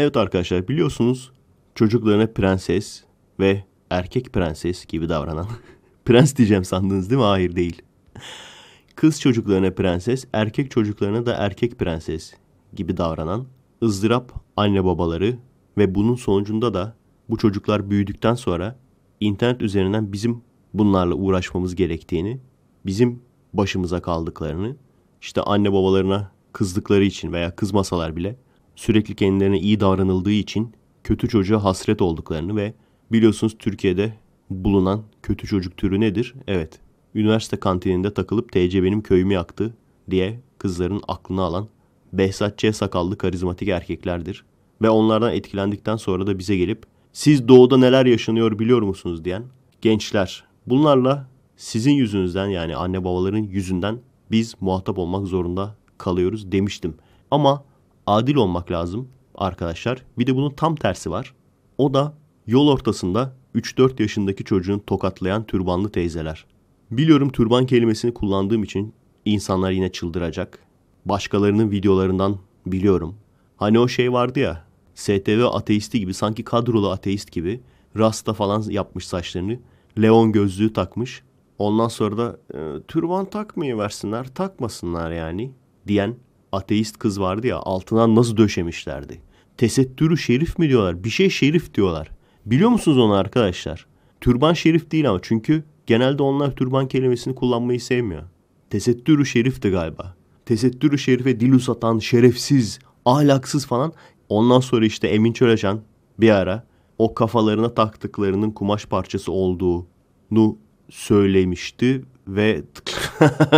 Evet arkadaşlar biliyorsunuz çocuklarına prenses ve erkek prenses gibi davranan. Prens diyeceğim sandınız değil mi? Hayır değil. Kız çocuklarına prenses, erkek çocuklarına da erkek prenses gibi davranan ızdırap anne babaları ve bunun sonucunda da bu çocuklar büyüdükten sonra internet üzerinden bizim bunlarla uğraşmamız gerektiğini, bizim başımıza kaldıklarını, işte anne babalarına kızdıkları için veya kızmasalar bile sürekli kendilerine iyi davranıldığı için kötü çocuğa hasret olduklarını ve biliyorsunuz Türkiye'de bulunan kötü çocuk türü nedir? Evet, üniversite kantininde takılıp TC benim köyümü yaktı diye kızların aklını alan Behzatçı'ya sakallı karizmatik erkeklerdir. Ve onlardan etkilendikten sonra da bize gelip siz doğuda neler yaşanıyor biliyor musunuz diyen gençler. Bunlarla sizin yüzünüzden yani anne babaların yüzünden biz muhatap olmak zorunda kalıyoruz demiştim. Ama adil olmak lazım arkadaşlar. Bir de bunun tam tersi var. O da yol ortasında 3-4 yaşındaki çocuğun tokatlayan türbanlı teyzeler. Biliyorum türban kelimesini kullandığım için insanlar yine çıldıracak. Başkalarının videolarından biliyorum. Hani o şey vardı ya STV ateisti gibi sanki kadrolu ateist gibi rasta falan yapmış saçlarını. Leon gözlüğü takmış. Ondan sonra da e, türban takmayı versinler takmasınlar yani diyen ateist kız vardı ya altından nasıl döşemişlerdi. Tesettürü şerif mi diyorlar? Bir şey şerif diyorlar. Biliyor musunuz onu arkadaşlar? Türban şerif değil ama çünkü genelde onlar türban kelimesini kullanmayı sevmiyor. Tesettürü şerifti galiba. Tesettürü şerife dil uzatan şerefsiz, ahlaksız falan. Ondan sonra işte Emin Çöleşen bir ara o kafalarına taktıklarının kumaş parçası olduğunu söylemişti ve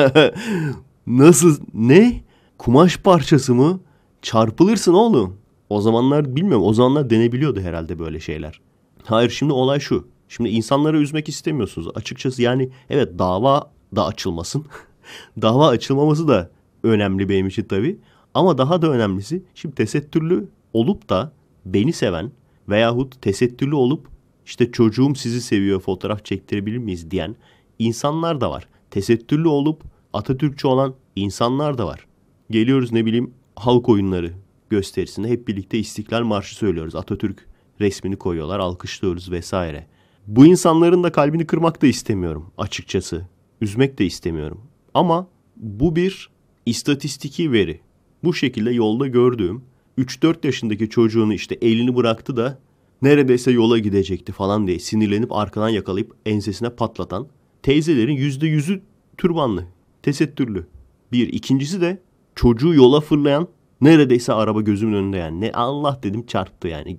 nasıl ne? kumaş parçası mı? Çarpılırsın oğlum. O zamanlar bilmiyorum. O zamanlar denebiliyordu herhalde böyle şeyler. Hayır şimdi olay şu. Şimdi insanları üzmek istemiyorsunuz. Açıkçası yani evet dava da açılmasın. dava açılmaması da önemli benim için tabii. Ama daha da önemlisi şimdi tesettürlü olup da beni seven veyahut tesettürlü olup işte çocuğum sizi seviyor fotoğraf çektirebilir miyiz diyen insanlar da var. Tesettürlü olup Atatürkçü olan insanlar da var. Geliyoruz ne bileyim halk oyunları gösterisinde hep birlikte İstiklal Marşı söylüyoruz. Atatürk resmini koyuyorlar, alkışlıyoruz vesaire. Bu insanların da kalbini kırmak da istemiyorum açıkçası. Üzmek de istemiyorum. Ama bu bir istatistiki veri. Bu şekilde yolda gördüğüm 3-4 yaşındaki çocuğunu işte elini bıraktı da neredeyse yola gidecekti falan diye sinirlenip arkadan yakalayıp ensesine patlatan teyzelerin %100'ü türbanlı, tesettürlü. Bir. ikincisi de çocuğu yola fırlayan neredeyse araba gözümün önünde yani. Ne Allah dedim çarptı yani.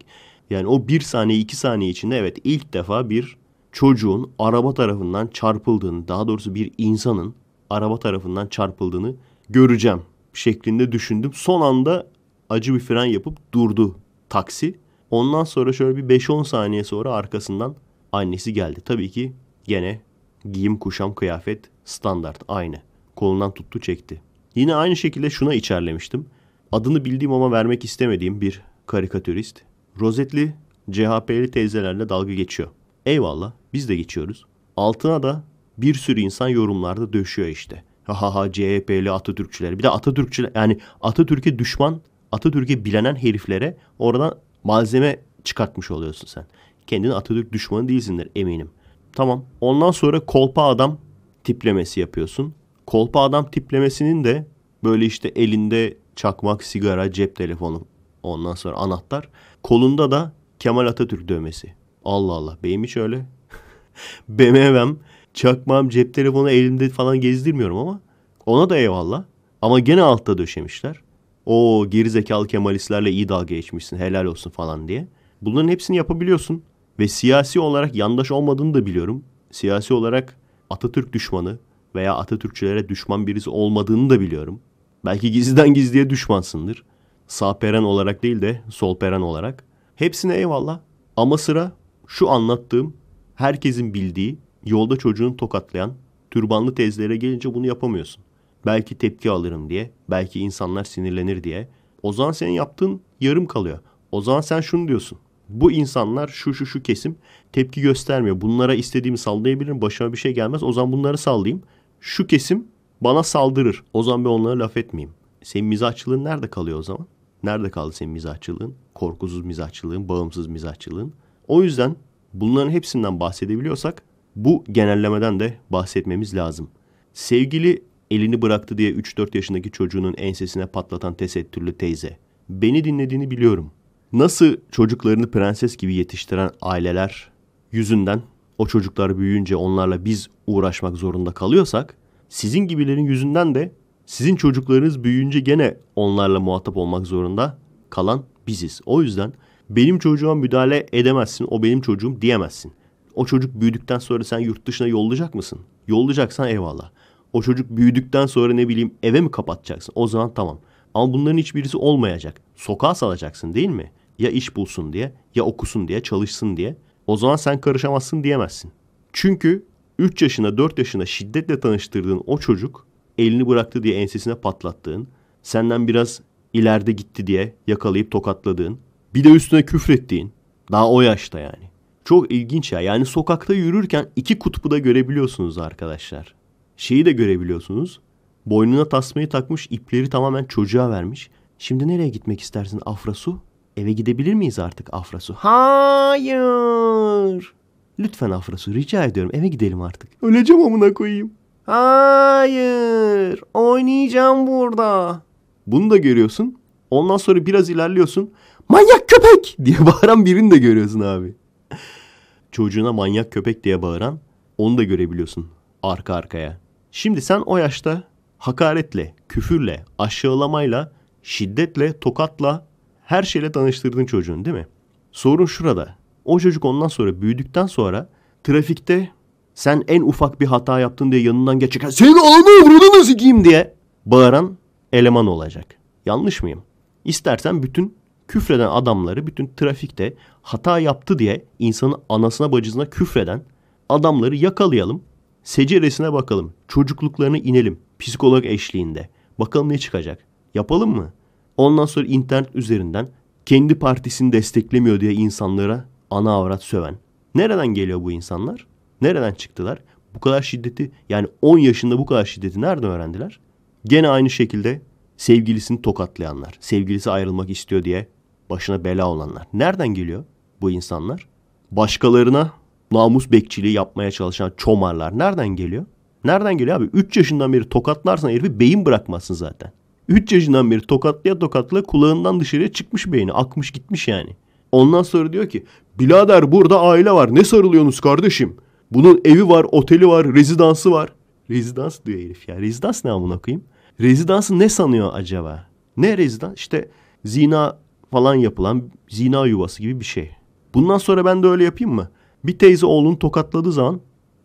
Yani o bir saniye iki saniye içinde evet ilk defa bir çocuğun araba tarafından çarpıldığını daha doğrusu bir insanın araba tarafından çarpıldığını göreceğim şeklinde düşündüm. Son anda acı bir fren yapıp durdu taksi. Ondan sonra şöyle bir 5-10 saniye sonra arkasından annesi geldi. Tabii ki gene giyim kuşam kıyafet standart aynı. Kolundan tuttu çekti. Yine aynı şekilde şuna içerlemiştim. Adını bildiğim ama vermek istemediğim bir karikatürist. Rozetli CHP'li teyzelerle dalga geçiyor. Eyvallah biz de geçiyoruz. Altına da bir sürü insan yorumlarda döşüyor işte. Ha ha CHP'li Atatürkçüler. Bir de Atatürkçüler yani Atatürk'e düşman, Atatürk'e bilenen heriflere oradan malzeme çıkartmış oluyorsun sen. Kendini Atatürk düşmanı değilsindir eminim. Tamam. Ondan sonra kolpa adam tiplemesi yapıyorsun kolpa adam tiplemesinin de böyle işte elinde çakmak, sigara, cep telefonu ondan sonra anahtar. Kolunda da Kemal Atatürk dövmesi. Allah Allah benim hiç öyle. BMW'm, çakmam, cep telefonu elimde falan gezdirmiyorum ama ona da eyvallah. Ama gene altta döşemişler. O gerizekalı Kemalistlerle iyi dalga geçmişsin helal olsun falan diye. Bunların hepsini yapabiliyorsun. Ve siyasi olarak yandaş olmadığını da biliyorum. Siyasi olarak Atatürk düşmanı, veya Atatürkçülere düşman birisi olmadığını da biliyorum. Belki gizliden gizliye düşmansındır. Sağ peren olarak değil de sol peren olarak. Hepsine eyvallah. Ama sıra şu anlattığım, herkesin bildiği, yolda çocuğunu tokatlayan türbanlı tezlere gelince bunu yapamıyorsun. Belki tepki alırım diye, belki insanlar sinirlenir diye. O zaman senin yaptığın yarım kalıyor. O zaman sen şunu diyorsun. Bu insanlar şu şu şu kesim tepki göstermiyor. Bunlara istediğimi sallayabilirim. Başıma bir şey gelmez. O zaman bunları sallayayım şu kesim bana saldırır. O zaman ben onlara laf etmeyeyim. Senin mizahçılığın nerede kalıyor o zaman? Nerede kaldı senin mizahçılığın? Korkusuz mizahçılığın, bağımsız mizahçılığın. O yüzden bunların hepsinden bahsedebiliyorsak bu genellemeden de bahsetmemiz lazım. Sevgili elini bıraktı diye 3-4 yaşındaki çocuğunun ensesine patlatan tesettürlü teyze. Beni dinlediğini biliyorum. Nasıl çocuklarını prenses gibi yetiştiren aileler yüzünden o çocuklar büyüyünce onlarla biz uğraşmak zorunda kalıyorsak sizin gibilerin yüzünden de sizin çocuklarınız büyüyünce gene onlarla muhatap olmak zorunda kalan biziz. O yüzden benim çocuğuma müdahale edemezsin, o benim çocuğum diyemezsin. O çocuk büyüdükten sonra sen yurt dışına yollayacak mısın? Yollayacaksan eyvallah. O çocuk büyüdükten sonra ne bileyim eve mi kapatacaksın? O zaman tamam. Ama bunların hiçbirisi olmayacak. Sokağa salacaksın değil mi? Ya iş bulsun diye, ya okusun diye, çalışsın diye o zaman sen karışamazsın diyemezsin. Çünkü 3 yaşına 4 yaşına şiddetle tanıştırdığın o çocuk elini bıraktı diye ensesine patlattığın, senden biraz ileride gitti diye yakalayıp tokatladığın, bir de üstüne küfrettiğin, daha o yaşta yani. Çok ilginç ya. Yani sokakta yürürken iki kutbu da görebiliyorsunuz arkadaşlar. Şeyi de görebiliyorsunuz. Boynuna tasmayı takmış, ipleri tamamen çocuğa vermiş. Şimdi nereye gitmek istersin Afrasu? Eve gidebilir miyiz artık Afrasu? Hayır. Lütfen Afrasu rica ediyorum eve gidelim artık. Öleceğim amına koyayım. Hayır oynayacağım burada. Bunu da görüyorsun. Ondan sonra biraz ilerliyorsun. Manyak köpek diye bağıran birini de görüyorsun abi. Çocuğuna manyak köpek diye bağıran onu da görebiliyorsun arka arkaya. Şimdi sen o yaşta hakaretle, küfürle, aşağılamayla, şiddetle, tokatla her şeyle tanıştırdın çocuğun değil mi? Sorun şurada. O çocuk ondan sonra büyüdükten sonra trafikte sen en ufak bir hata yaptın diye yanından geçerken seni alma burada nasıl giyeyim diye bağıran eleman olacak. Yanlış mıyım? İstersen bütün küfreden adamları bütün trafikte hata yaptı diye insanın anasına bacısına küfreden adamları yakalayalım. Seceresine bakalım. Çocukluklarına inelim. Psikolog eşliğinde. Bakalım ne çıkacak. Yapalım mı? Ondan sonra internet üzerinden kendi partisini desteklemiyor diye insanlara ana avrat söven. Nereden geliyor bu insanlar? Nereden çıktılar? Bu kadar şiddeti yani 10 yaşında bu kadar şiddeti nereden öğrendiler? Gene aynı şekilde sevgilisini tokatlayanlar, sevgilisi ayrılmak istiyor diye başına bela olanlar. Nereden geliyor bu insanlar? Başkalarına namus bekçiliği yapmaya çalışan çomarlar nereden geliyor? Nereden geliyor abi? 3 yaşından beri tokatlarsan herifi beyin bırakmazsın zaten. 3 yaşından beri tokatlaya tokatla kulağından dışarıya çıkmış beyni. Akmış gitmiş yani. Ondan sonra diyor ki bilader burada aile var ne sarılıyorsunuz kardeşim? Bunun evi var, oteli var, rezidansı var. Rezidans diyor herif ya. Rezidans ne amına koyayım? Rezidansı ne sanıyor acaba? Ne rezidans? İşte zina falan yapılan zina yuvası gibi bir şey. Bundan sonra ben de öyle yapayım mı? Bir teyze oğlunu tokatladığı zaman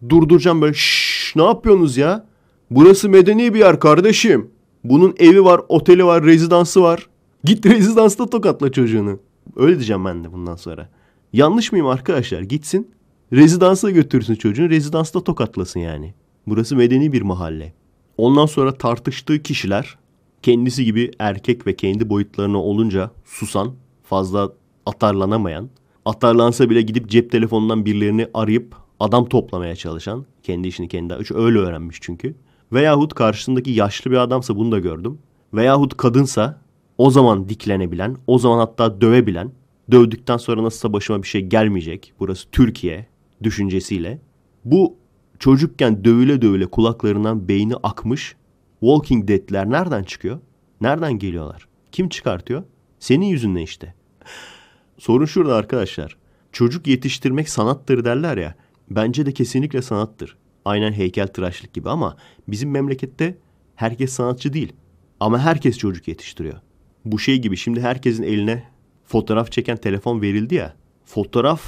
durduracağım böyle şşş ne yapıyorsunuz ya? Burası medeni bir yer kardeşim. Bunun evi var, oteli var, rezidansı var. Git rezidansta tokatla çocuğunu. Öyle diyeceğim ben de bundan sonra. Yanlış mıyım arkadaşlar? Gitsin. Rezidansa götürsün çocuğunu. Rezidansta tokatlasın yani. Burası medeni bir mahalle. Ondan sonra tartıştığı kişiler kendisi gibi erkek ve kendi boyutlarına olunca susan, fazla atarlanamayan, atarlansa bile gidip cep telefonundan birilerini arayıp adam toplamaya çalışan, kendi işini kendi öyle öğrenmiş çünkü. Veyahut karşısındaki yaşlı bir adamsa bunu da gördüm. Veyahut kadınsa o zaman diklenebilen, o zaman hatta dövebilen, dövdükten sonra nasılsa başıma bir şey gelmeyecek, burası Türkiye düşüncesiyle. Bu çocukken dövüle dövüle kulaklarından beyni akmış Walking Dead'ler nereden çıkıyor? Nereden geliyorlar? Kim çıkartıyor? Senin yüzünden işte. Sorun şurada arkadaşlar. Çocuk yetiştirmek sanattır derler ya. Bence de kesinlikle sanattır. Aynen heykel tıraşlık gibi ama bizim memlekette herkes sanatçı değil. Ama herkes çocuk yetiştiriyor. Bu şey gibi şimdi herkesin eline fotoğraf çeken telefon verildi ya. Fotoğraf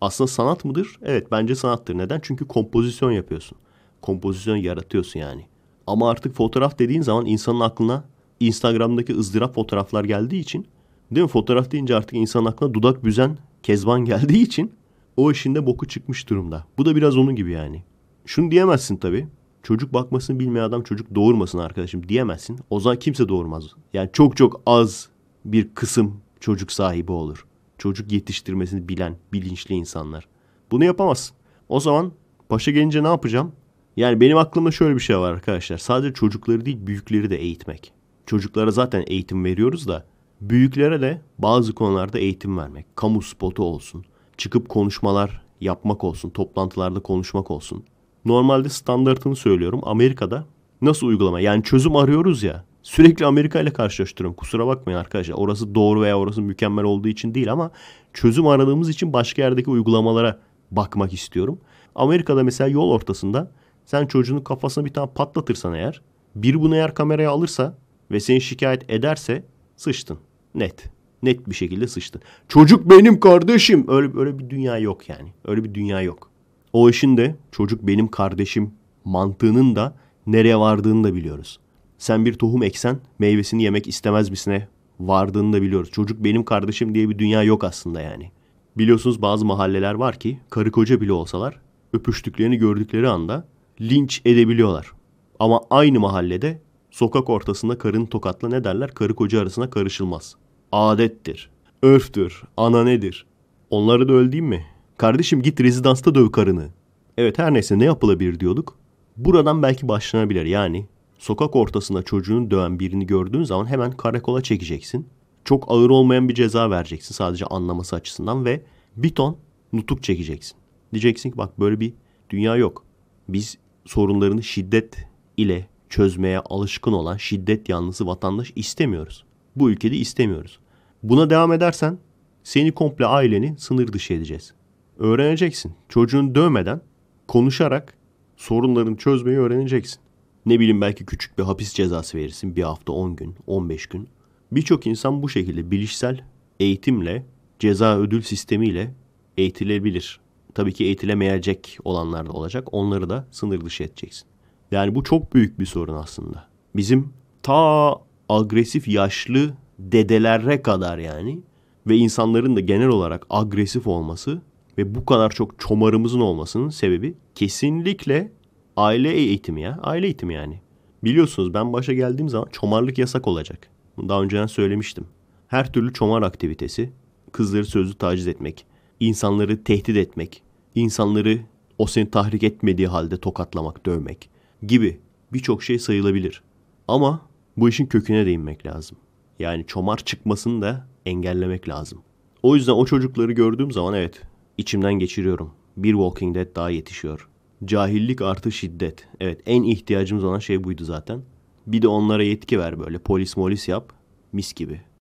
aslında sanat mıdır? Evet bence sanattır. Neden? Çünkü kompozisyon yapıyorsun. Kompozisyon yaratıyorsun yani. Ama artık fotoğraf dediğin zaman insanın aklına Instagram'daki ızdırap fotoğraflar geldiği için değil mi? Fotoğraf deyince artık insanın aklına dudak büzen Kezban geldiği için o işinde boku çıkmış durumda. Bu da biraz onun gibi yani. Şunu diyemezsin tabii çocuk bakmasını bilmeyen adam çocuk doğurmasın arkadaşım diyemezsin. O zaman kimse doğurmaz. Yani çok çok az bir kısım çocuk sahibi olur. Çocuk yetiştirmesini bilen, bilinçli insanlar. Bunu yapamazsın. O zaman paşa gelince ne yapacağım? Yani benim aklımda şöyle bir şey var arkadaşlar. Sadece çocukları değil büyükleri de eğitmek. Çocuklara zaten eğitim veriyoruz da büyüklere de bazı konularda eğitim vermek. Kamu spotu olsun, çıkıp konuşmalar yapmak olsun, toplantılarda konuşmak olsun. Normalde standartını söylüyorum. Amerika'da nasıl uygulama? Yani çözüm arıyoruz ya. Sürekli Amerika ile karşılaştırıyorum. Kusura bakmayın arkadaşlar. Orası doğru veya orası mükemmel olduğu için değil ama çözüm aradığımız için başka yerdeki uygulamalara bakmak istiyorum. Amerika'da mesela yol ortasında sen çocuğunun kafasına bir tane patlatırsan eğer bir bunu eğer kameraya alırsa ve seni şikayet ederse sıçtın. Net. Net bir şekilde sıçtın. Çocuk benim kardeşim. Öyle öyle bir dünya yok yani. Öyle bir dünya yok. O işin de çocuk benim kardeşim mantığının da nereye vardığını da biliyoruz. Sen bir tohum eksen meyvesini yemek istemez misine vardığını da biliyoruz. Çocuk benim kardeşim diye bir dünya yok aslında yani. Biliyorsunuz bazı mahalleler var ki karı koca bile olsalar öpüştüklerini gördükleri anda linç edebiliyorlar. Ama aynı mahallede sokak ortasında karın tokatla ne derler? Karı koca arasına karışılmaz. Adettir, örftür, ana nedir? Onları da öldüğüm mi? Kardeşim git rezidansta döv karını. Evet her neyse ne yapılabilir diyorduk. Buradan belki başlanabilir yani. Sokak ortasında çocuğunu döven birini gördüğün zaman hemen karakola çekeceksin. Çok ağır olmayan bir ceza vereceksin sadece anlaması açısından ve bir ton nutuk çekeceksin. Diyeceksin ki bak böyle bir dünya yok. Biz sorunlarını şiddet ile çözmeye alışkın olan şiddet yanlısı vatandaş istemiyoruz. Bu ülkede istemiyoruz. Buna devam edersen seni komple aileni sınır dışı edeceğiz öğreneceksin. Çocuğun dövmeden, konuşarak sorunlarını çözmeyi öğreneceksin. Ne bileyim belki küçük bir hapis cezası verirsin. Bir hafta 10 gün, 15 gün. Birçok insan bu şekilde bilişsel eğitimle, ceza ödül sistemiyle eğitilebilir. Tabii ki eğitilemeyecek olanlar da olacak. Onları da sınır dışı edeceksin. Yani bu çok büyük bir sorun aslında. Bizim ta agresif yaşlı dedelere kadar yani ve insanların da genel olarak agresif olması ve bu kadar çok çomarımızın olmasının sebebi kesinlikle aile eğitimi ya. Aile eğitimi yani. Biliyorsunuz ben başa geldiğim zaman çomarlık yasak olacak. Bunu daha önceden söylemiştim. Her türlü çomar aktivitesi, kızları sözlü taciz etmek, insanları tehdit etmek, insanları o seni tahrik etmediği halde tokatlamak, dövmek gibi birçok şey sayılabilir. Ama bu işin köküne değinmek lazım. Yani çomar çıkmasını da engellemek lazım. O yüzden o çocukları gördüğüm zaman evet İçimden geçiriyorum. Bir Walking Dead daha yetişiyor. Cahillik artı şiddet. Evet en ihtiyacımız olan şey buydu zaten. Bir de onlara yetki ver böyle. Polis molis yap. Mis gibi.